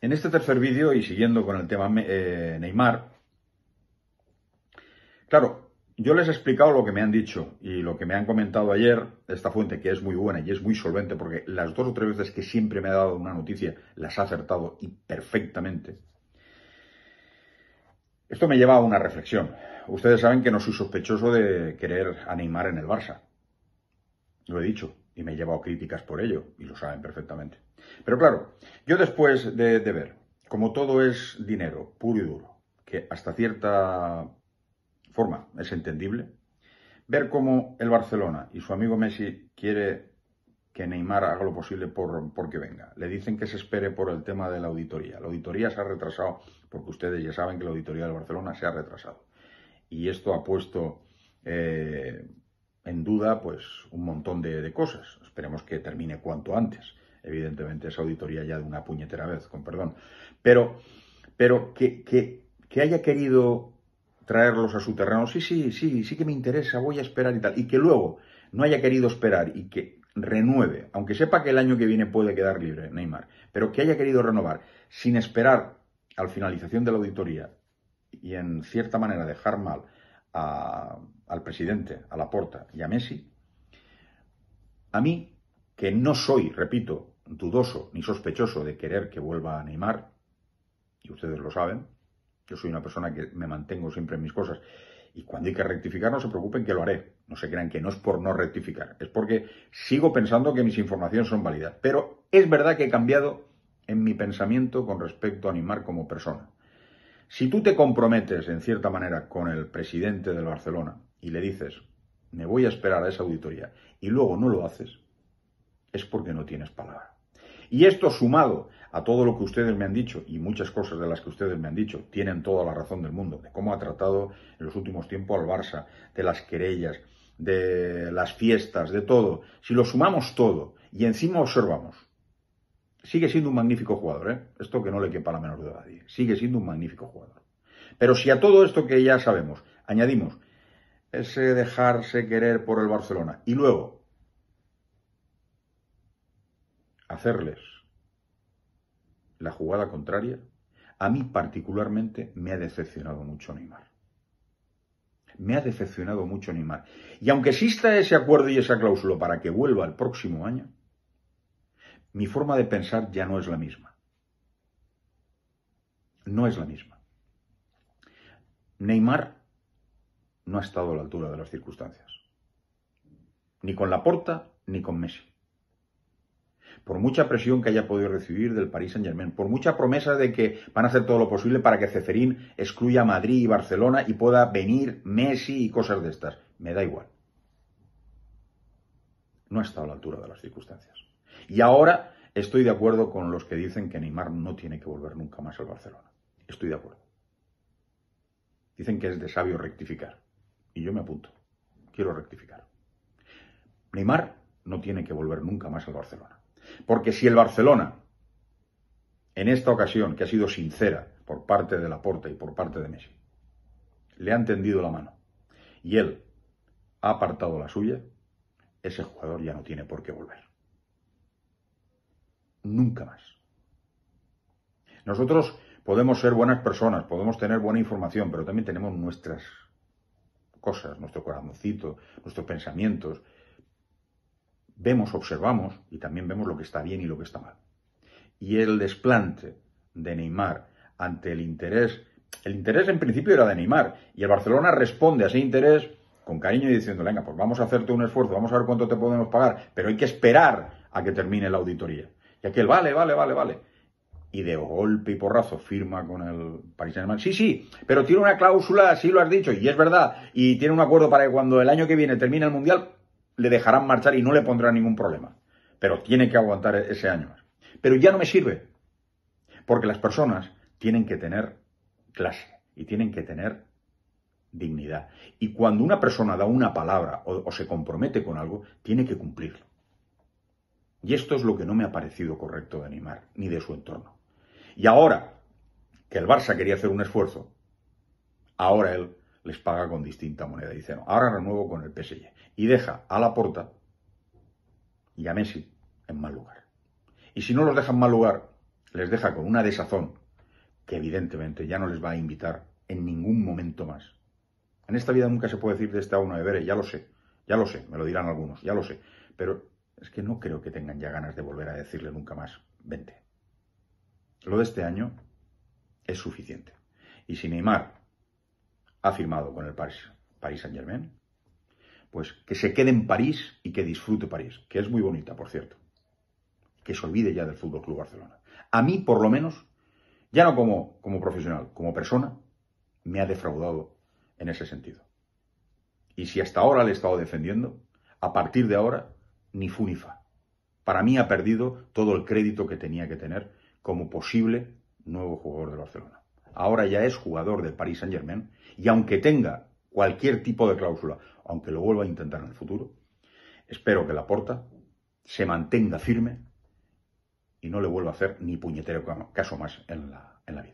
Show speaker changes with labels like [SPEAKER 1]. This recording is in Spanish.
[SPEAKER 1] En este tercer vídeo, y siguiendo con el tema eh, Neymar, claro, yo les he explicado lo que me han dicho y lo que me han comentado ayer, esta fuente que es muy buena y es muy solvente, porque las dos o tres veces que siempre me ha dado una noticia las ha acertado y perfectamente. Esto me lleva a una reflexión. Ustedes saben que no soy sospechoso de querer animar en el Barça. Lo he dicho, y me he llevado críticas por ello, y lo saben perfectamente. Pero claro, yo después de, ver, como todo es dinero, puro y duro, que hasta cierta forma es entendible, ver cómo el Barcelona y su amigo Messi quiere que Neymar haga lo posible por, por, venga. Le dicen que se espere por el tema de la auditoría. La auditoría se ha retrasado, porque ustedes ya saben que la auditoría del Barcelona se ha retrasado. Y esto ha puesto eh, en duda pues un montón de, cosas. Esperemos que termine cuanto antes. Evidentemente esa auditoría ya de una puñetera vez, con perdón. Pero, pero que, que, que haya querido traerlos a su terreno, sí, sí, sí, sí que me interesa, voy a esperar y tal. Y que luego no haya querido esperar y que renueve, aunque sepa que el año que viene puede quedar libre Neymar, pero que haya querido renovar sin esperar al finalización de la auditoría y en cierta manera dejar mal a, al presidente, a la porta y a Messi, a mí, que no soy, repito, dudoso ni sospechoso de querer que vuelva a animar, y ustedes lo saben, yo soy una persona que me mantengo siempre en mis cosas, y cuando hay que rectificar, no se preocupen que lo haré. No se crean que no es por no rectificar, es porque sigo pensando que mis informaciones son válidas. Pero es verdad que he cambiado en mi pensamiento con respecto a animar como persona. Si tú te comprometes, en cierta manera, con el presidente del Barcelona y le dices, me voy a esperar a esa auditoría, y luego no lo haces, es porque no tienes palabra. Y esto sumado a todo lo que ustedes me han dicho, y muchas cosas de las que ustedes me han dicho, tienen toda la razón del mundo, de cómo ha tratado en los últimos tiempos al Barça, de las querellas, de las fiestas, de todo. Si lo sumamos todo y encima observamos Sigue siendo un magnífico jugador, ¿eh? Esto que no le quepa la menor duda nadie. Sigue siendo un magnífico jugador. Pero si a todo esto que ya sabemos añadimos ese dejarse querer por el Barcelona y luego hacerles la jugada contraria, a mí particularmente me ha decepcionado mucho Neymar. Me ha decepcionado mucho Neymar. Y aunque exista ese acuerdo y esa cláusula para que vuelva el próximo año, mi forma de pensar ya no es la misma. No es la misma. Neymar no ha estado a la altura de las circunstancias. Ni con Laporta, ni con Messi. Por mucha presión que haya podido recibir del Paris Saint-Germain, por mucha promesa de que van a hacer todo lo posible para que Ceferín excluya a Madrid y Barcelona y pueda venir Messi y cosas de estas. Me da igual. No ha estado a la altura de las circunstancias. Y ahora estoy de acuerdo con los que dicen que Neymar no tiene que volver nunca más al Barcelona. Estoy de acuerdo. Dicen que es de sabio rectificar. Y yo me apunto. Quiero rectificar. Neymar no tiene que volver nunca más al Barcelona. Porque si el Barcelona, en esta ocasión, que ha sido sincera por parte de Laporta y por parte de Messi, le han tendido la mano y él ha apartado la suya, ese jugador ya no tiene por qué volver nunca más. Nosotros podemos ser buenas personas, podemos tener buena información, pero también tenemos nuestras cosas, nuestro corazoncito, nuestros pensamientos. Vemos, observamos y también vemos lo que está bien y lo que está mal. Y el desplante de Neymar ante el interés, el interés en principio era de Neymar y el Barcelona responde a ese interés con cariño y diciendo, venga, pues vamos a hacerte un esfuerzo, vamos a ver cuánto te podemos pagar, pero hay que esperar a que termine la auditoría. Y aquel, vale, vale, vale, vale. Y de golpe y porrazo firma con el Paris Saint-Germain. Sí, sí, pero tiene una cláusula, sí lo has dicho, y es verdad. Y tiene un acuerdo para que cuando el año que viene termine el Mundial, le dejarán marchar y no le pondrán ningún problema. Pero tiene que aguantar ese año Pero ya no me sirve. Porque las personas tienen que tener clase y tienen que tener dignidad. Y cuando una persona da una palabra o se compromete con algo, tiene que cumplirlo. Y esto es lo que no me ha parecido correcto de Animar, ni de su entorno. Y ahora que el Barça quería hacer un esfuerzo, ahora él les paga con distinta moneda. Dice, no, ahora renuevo con el PSG. Y deja a la porta y a Messi en mal lugar. Y si no los deja en mal lugar, les deja con una desazón que evidentemente ya no les va a invitar en ningún momento más. En esta vida nunca se puede decir de esta una de Bere, ya lo sé, ya lo sé, me lo dirán algunos, ya lo sé. Pero es que no creo que tengan ya ganas de volver a decirle nunca más, vente. Lo de este año es suficiente. Y si Neymar ha firmado con el Paris, Saint Germain, pues que se quede en París y que disfrute París, que es muy bonita, por cierto. Que se olvide ya del Fútbol Club Barcelona. A mí, por lo menos, ya no como, como profesional, como persona, me ha defraudado en ese sentido. Y si hasta ahora le he estado defendiendo, a partir de ahora ni Funifa. Para mí ha perdido todo el crédito que tenía que tener como posible nuevo jugador de Barcelona. Ahora ya es jugador del Paris Saint Germain y aunque tenga cualquier tipo de cláusula, aunque lo vuelva a intentar en el futuro, espero que la porta se mantenga firme y no le vuelva a hacer ni puñetero caso más la, en la vida.